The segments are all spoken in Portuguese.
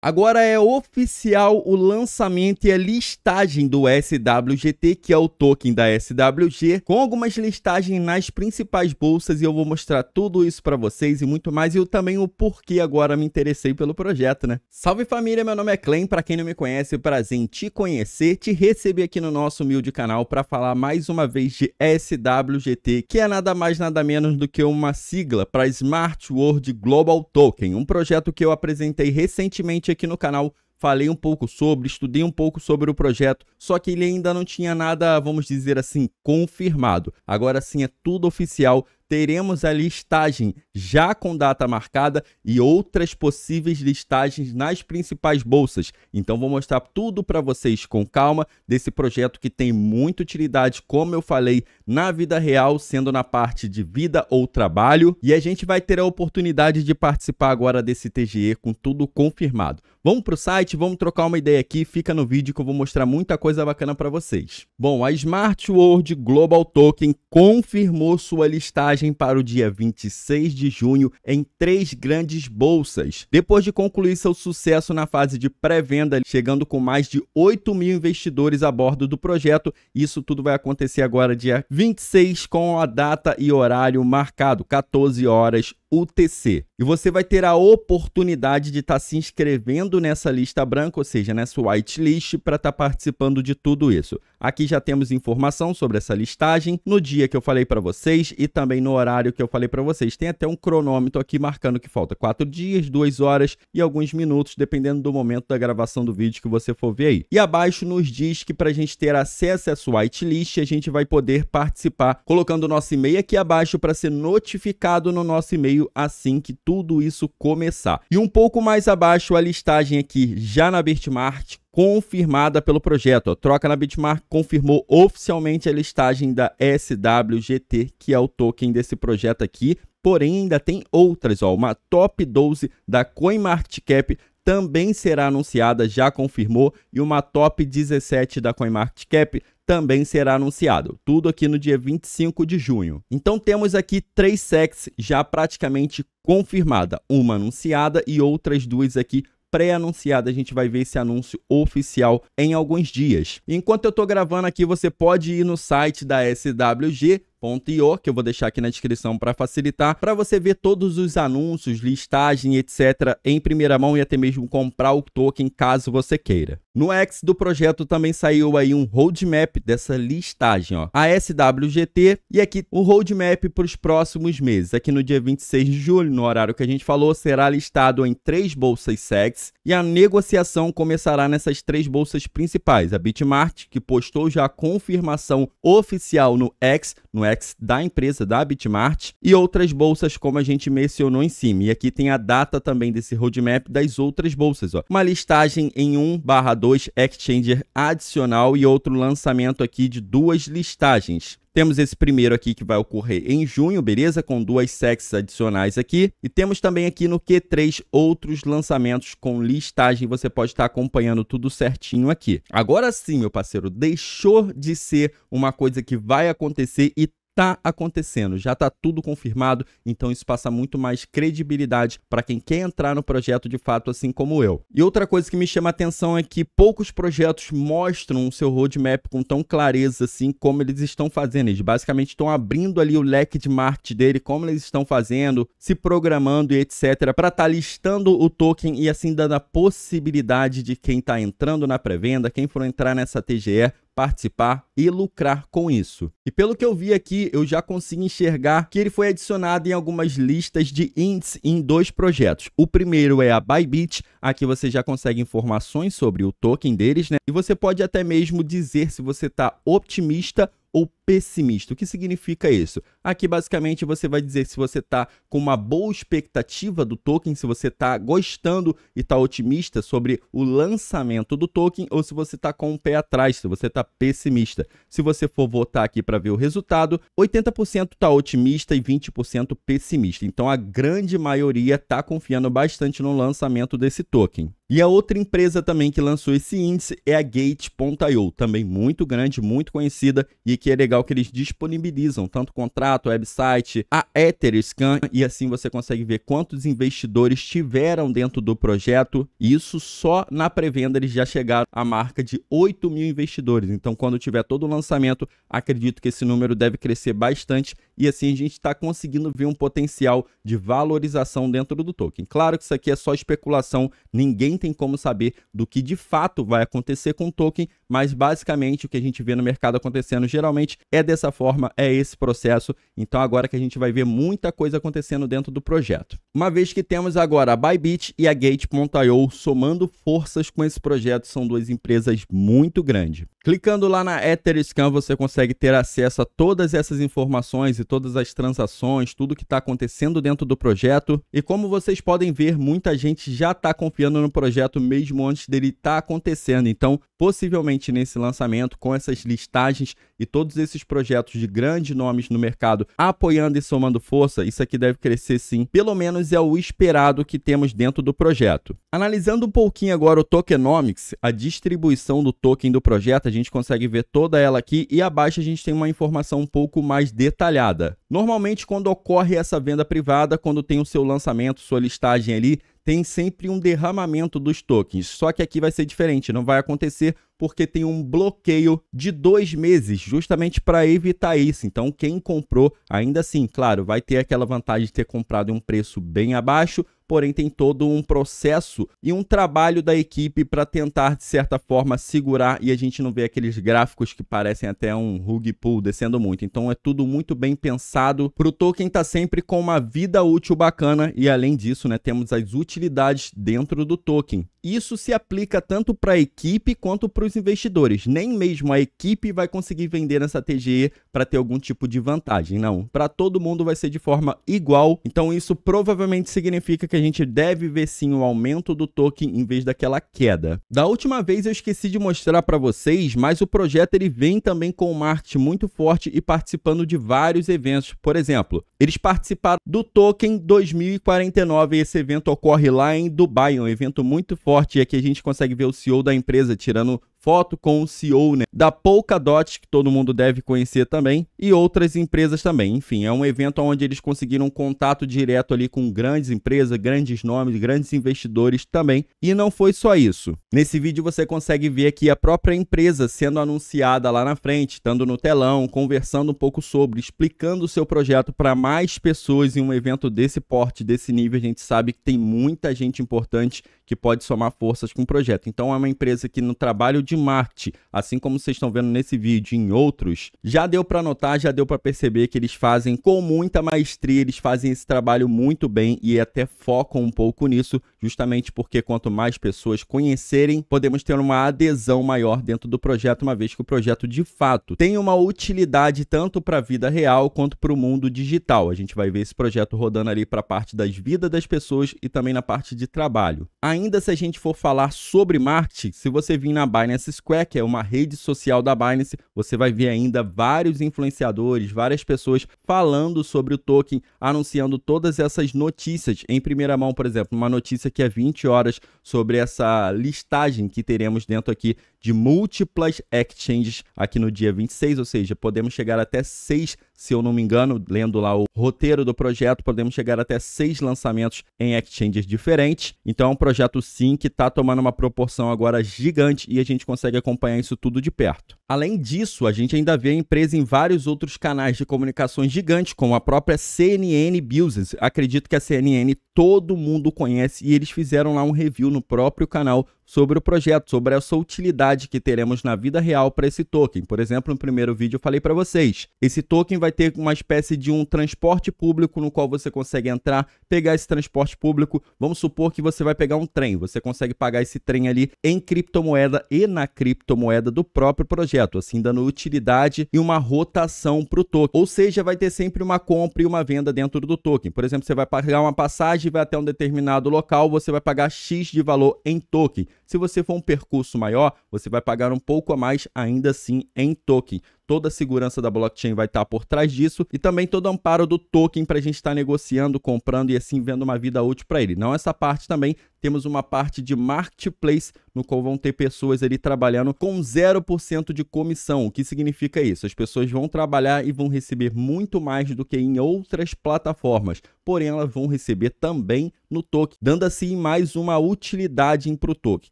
Agora é oficial o lançamento e a listagem do SWGT, que é o token da SWG, com algumas listagens nas principais bolsas e eu vou mostrar tudo isso para vocês e muito mais e eu também o porquê agora me interessei pelo projeto, né? Salve família, meu nome é Clem, para quem não me conhece, é prazer em te conhecer, te receber aqui no nosso humilde canal para falar mais uma vez de SWGT, que é nada mais nada menos do que uma sigla para Smart World Global Token, um projeto que eu apresentei recentemente aqui no canal falei um pouco sobre, estudei um pouco sobre o projeto, só que ele ainda não tinha nada, vamos dizer assim, confirmado. Agora sim é tudo oficial, teremos a listagem já com data marcada e outras possíveis listagens nas principais bolsas. Então vou mostrar tudo para vocês com calma desse projeto que tem muita utilidade, como eu falei, na vida real, sendo na parte de vida ou trabalho, e a gente vai ter a oportunidade de participar agora desse TGE com tudo confirmado. Vamos para o site, vamos trocar uma ideia aqui, fica no vídeo que eu vou mostrar muita coisa bacana para vocês. Bom, a Smart World Global Token confirmou sua listagem para o dia 26 de de junho em três grandes bolsas. Depois de concluir seu sucesso na fase de pré-venda, chegando com mais de 8 mil investidores a bordo do projeto, isso tudo vai acontecer agora dia 26 com a data e horário marcado, 14 horas UTC. E você vai ter a oportunidade de estar tá se inscrevendo nessa lista branca, ou seja, nessa whitelist, para estar tá participando de tudo isso. Aqui já temos informação sobre essa listagem, no dia que eu falei para vocês e também no horário que eu falei para vocês. Tem até um cronômetro aqui marcando que falta 4 dias, 2 horas e alguns minutos, dependendo do momento da gravação do vídeo que você for ver aí. E abaixo nos diz que para a gente ter acesso a essa whitelist, a gente vai poder participar colocando o nosso e-mail aqui abaixo para ser notificado no nosso e-mail sorteio assim que tudo isso começar. E um pouco mais abaixo a listagem aqui já na Bitmart confirmada pelo projeto. A troca na Bitmart confirmou oficialmente a listagem da SWGT, que é o token desse projeto aqui. Porém, ainda tem outras, ó, uma top 12 da CoinMarketCap também será anunciada, já confirmou, e uma top 17 da CoinMarketCap também será anunciado, tudo aqui no dia 25 de junho. Então temos aqui três sex já praticamente confirmada, uma anunciada e outras duas aqui pré-anunciada. A gente vai ver esse anúncio oficial em alguns dias. Enquanto eu estou gravando aqui, você pode ir no site da SWG Ponto.io, que eu vou deixar aqui na descrição para facilitar, para você ver todos os anúncios, listagem, etc, em primeira mão e até mesmo comprar o token caso você queira. No X do projeto também saiu aí um roadmap dessa listagem, ó, a SWGT, e aqui o roadmap para os próximos meses. Aqui no dia 26 de julho, no horário que a gente falou, será listado em três bolsas SEX e a negociação começará nessas três bolsas principais. A Bitmart, que postou já a confirmação oficial no X, no da empresa da Bitmart e outras bolsas como a gente mencionou em cima. E aqui tem a data também desse roadmap das outras bolsas, ó. Uma listagem em 1/2 exchanger adicional e outro lançamento aqui de duas listagens. Temos esse primeiro aqui que vai ocorrer em junho, beleza? Com duas sex adicionais aqui. E temos também aqui no Q3 outros lançamentos com listagem. Você pode estar acompanhando tudo certinho aqui. Agora sim, meu parceiro, deixou de ser uma coisa que vai acontecer e está acontecendo, já está tudo confirmado, então isso passa muito mais credibilidade para quem quer entrar no projeto de fato, assim como eu. E outra coisa que me chama a atenção é que poucos projetos mostram o seu roadmap com tão clareza assim como eles estão fazendo. Eles basicamente estão abrindo ali o leque de marketing dele, como eles estão fazendo, se programando e etc, para estar tá listando o token e assim dando a possibilidade de quem está entrando na pré-venda, quem for entrar nessa TGE, participar e lucrar com isso. E pelo que eu vi aqui, eu já consigo enxergar que ele foi adicionado em algumas listas de índice em dois projetos. O primeiro é a Bybit, aqui você já consegue informações sobre o token deles, né? E você pode até mesmo dizer se você está otimista ou pessimista. O que significa isso? Aqui basicamente você vai dizer se você está com uma boa expectativa do token, se você está gostando e está otimista sobre o lançamento do token, ou se você está com o um pé atrás, se você está pessimista. Se você for votar aqui para ver o resultado, 80% está otimista e 20% pessimista. Então a grande maioria está confiando bastante no lançamento desse token. E a outra empresa também que lançou esse índice é a Gate.io, também muito grande, muito conhecida e que é legal legal que eles disponibilizam, tanto contrato, website, a Etherscan, e assim você consegue ver quantos investidores tiveram dentro do projeto. isso só na pré-venda eles já chegaram à marca de 8 mil investidores. Então, quando tiver todo o lançamento, acredito que esse número deve crescer bastante e assim a gente está conseguindo ver um potencial de valorização dentro do token. Claro que isso aqui é só especulação, ninguém tem como saber do que de fato vai acontecer com o token, mas basicamente o que a gente vê no mercado acontecendo geralmente é dessa forma, é esse processo. Então agora que a gente vai ver muita coisa acontecendo dentro do projeto. Uma vez que temos agora a Bybit e a Gate.io somando forças com esse projeto, são duas empresas muito grandes. Clicando lá na Etherscan, você consegue ter acesso a todas essas informações e todas as transações, tudo que está acontecendo dentro do projeto. E como vocês podem ver, muita gente já está confiando no projeto mesmo antes dele estar tá acontecendo. Então, possivelmente nesse lançamento, com essas listagens, e todos esses projetos de grandes nomes no mercado apoiando e somando força, isso aqui deve crescer sim. Pelo menos é o esperado que temos dentro do projeto. Analisando um pouquinho agora o tokenomics, a distribuição do token do projeto, a gente consegue ver toda ela aqui e abaixo a gente tem uma informação um pouco mais detalhada. Normalmente quando ocorre essa venda privada, quando tem o seu lançamento, sua listagem ali, tem sempre um derramamento dos tokens. Só que aqui vai ser diferente, não vai acontecer porque tem um bloqueio de dois meses, justamente para evitar isso. Então, quem comprou, ainda assim, claro, vai ter aquela vantagem de ter comprado em um preço bem abaixo, porém tem todo um processo e um trabalho da equipe para tentar, de certa forma, segurar e a gente não vê aqueles gráficos que parecem até um rug pull descendo muito. Então é tudo muito bem pensado para o token estar tá sempre com uma vida útil bacana e além disso, né, temos as utilidades dentro do token Isso se aplica tanto para a equipe quanto para os investidores. Nem mesmo a equipe vai conseguir vender nessa TGE para ter algum tipo de vantagem, não. Para todo mundo vai ser de forma igual. Então isso provavelmente significa que a gente deve ver sim o aumento do token em vez daquela queda. Da última vez eu esqueci de mostrar para vocês, mas o projeto ele vem também com uma arte muito forte e participando de vários eventos. Por exemplo, eles participaram do Token 2049, e esse evento ocorre lá em Dubai, um evento muito forte e aqui a gente consegue ver o CEO da empresa tirando foto com o CEO né, da Polkadot, que todo mundo deve conhecer também, e outras empresas também. Enfim, é um evento onde eles conseguiram um contato direto ali com grandes empresas, grandes nomes, grandes investidores também. E não foi só isso. Nesse vídeo você consegue ver aqui a própria empresa sendo anunciada lá na frente, estando no telão, conversando um pouco sobre, explicando o seu projeto para mais pessoas em um evento desse porte, desse nível. A gente sabe que tem muita gente importante que pode somar forças com o projeto. Então é uma empresa que no trabalho de marketing, assim como vocês estão vendo nesse vídeo e em outros, já deu para notar, já deu para perceber que eles fazem com muita maestria, eles fazem esse trabalho muito bem e até focam um pouco nisso, justamente porque quanto mais pessoas conhecerem, podemos ter uma adesão maior dentro do projeto, uma vez que o projeto de fato tem uma utilidade tanto para a vida real quanto para o mundo digital. A gente vai ver esse projeto rodando ali para a parte das vidas das pessoas e também na parte de trabalho. Ainda se a gente for falar sobre marketing, se você vir na Binance Binance Square, que é uma rede social da Binance, você vai ver ainda vários influenciadores, várias pessoas falando sobre o token, anunciando todas essas notícias em primeira mão, por exemplo, uma notícia que é 20 horas sobre essa listagem que teremos dentro aqui de múltiplas exchanges aqui no dia 26, ou seja, podemos chegar até seis, se eu não me engano, lendo lá o roteiro do projeto, podemos chegar até seis lançamentos em exchanges diferentes. Então é um projeto sim que está tomando uma proporção agora gigante e a gente consegue acompanhar isso tudo de perto. Além disso, a gente ainda vê a empresa em vários outros canais de comunicações gigantes, como a própria CNN Business. Acredito que a CNN todo mundo conhece e eles fizeram lá um review no próprio canal sobre o projeto, sobre essa utilidade que teremos na vida real para esse token. Por exemplo, no primeiro vídeo eu falei para vocês, esse token vai ter uma espécie de um transporte público no qual você consegue entrar, pegar esse transporte público. Vamos supor que você vai pegar um trem, você consegue pagar esse trem ali em criptomoeda e na criptomoeda do próprio projeto, assim dando utilidade e uma rotação para o token. Ou seja, vai ter sempre uma compra e uma venda dentro do token. Por exemplo, você vai pagar uma passagem, vai até um determinado local, você vai pagar X de valor em token. Se você for um percurso maior, você vai pagar um pouco a mais ainda assim em token toda a segurança da blockchain vai estar tá por trás disso e também todo o amparo do token para a gente estar tá negociando, comprando e assim vendo uma vida útil para ele. Não essa parte também, temos uma parte de marketplace no qual vão ter pessoas ali trabalhando com 0% de comissão. O que significa isso? As pessoas vão trabalhar e vão receber muito mais do que em outras plataformas, porém elas vão receber também no token, dando assim mais uma utilidade para o token.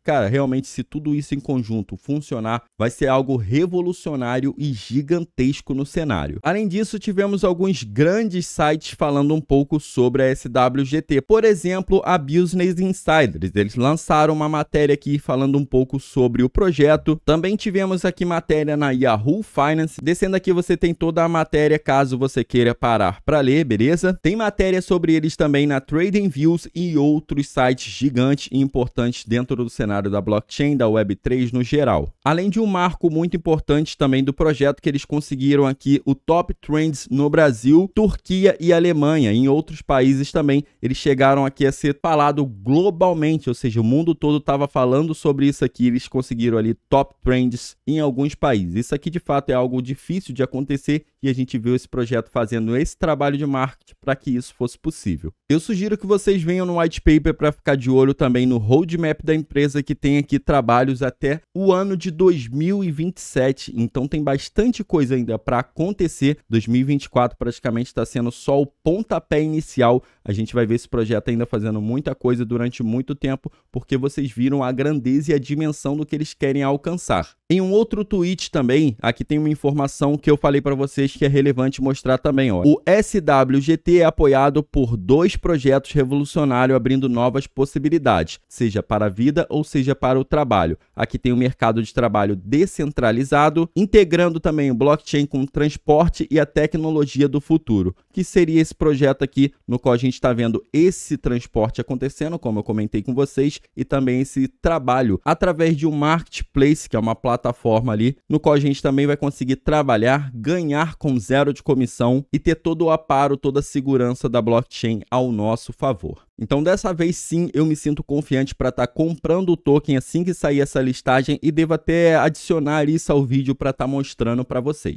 Cara, realmente se tudo isso em conjunto funcionar, vai ser algo revolucionário e gigantesco no cenário. Além disso, tivemos alguns grandes sites falando um pouco sobre a SWGT. Por exemplo, a Business Insiders. Eles lançaram uma matéria aqui falando um pouco sobre o projeto. Também tivemos aqui matéria na Yahoo Finance. Descendo aqui você tem toda a matéria caso você queira parar para ler, beleza? Tem matéria sobre eles também na Trading Views e outros sites gigantes e importantes dentro do cenário da blockchain, da Web3 no geral. Além de um marco muito importante também do projeto projeto que eles conseguiram aqui o Top Trends no Brasil, Turquia e Alemanha. Em outros países também eles chegaram aqui a ser falado globalmente, ou seja, o mundo todo estava falando sobre isso aqui. Eles conseguiram ali Top Trends em alguns países. Isso aqui de fato é algo difícil de acontecer e a gente viu esse projeto fazendo esse trabalho de marketing para que isso fosse possível. Eu sugiro que vocês venham no white paper para ficar de olho também no roadmap da empresa que tem aqui trabalhos até o ano de 2027. Então tem bastante bastante coisa ainda para acontecer. 2024 praticamente está sendo só o pontapé inicial. A gente vai ver esse projeto ainda fazendo muita coisa durante muito tempo, porque vocês viram a grandeza e a dimensão do que eles querem alcançar. Em um outro tweet também, aqui tem uma informação que eu falei para vocês que é relevante mostrar também. Ó. O SWGT é apoiado por dois projetos revolucionários abrindo novas possibilidades, seja para a vida ou seja para o trabalho. Aqui tem o um mercado de trabalho descentralizado, integrando também o blockchain com transporte e a tecnologia do futuro que seria esse projeto aqui, no qual a gente está vendo esse transporte acontecendo, como eu comentei com vocês, e também esse trabalho através de um marketplace, que é uma plataforma ali, no qual a gente também vai conseguir trabalhar, ganhar com zero de comissão e ter todo o aparo, toda a segurança da blockchain ao nosso favor. Então, dessa vez sim, eu me sinto confiante para estar tá comprando o token assim que sair essa listagem e devo até adicionar isso ao vídeo para estar tá mostrando para vocês.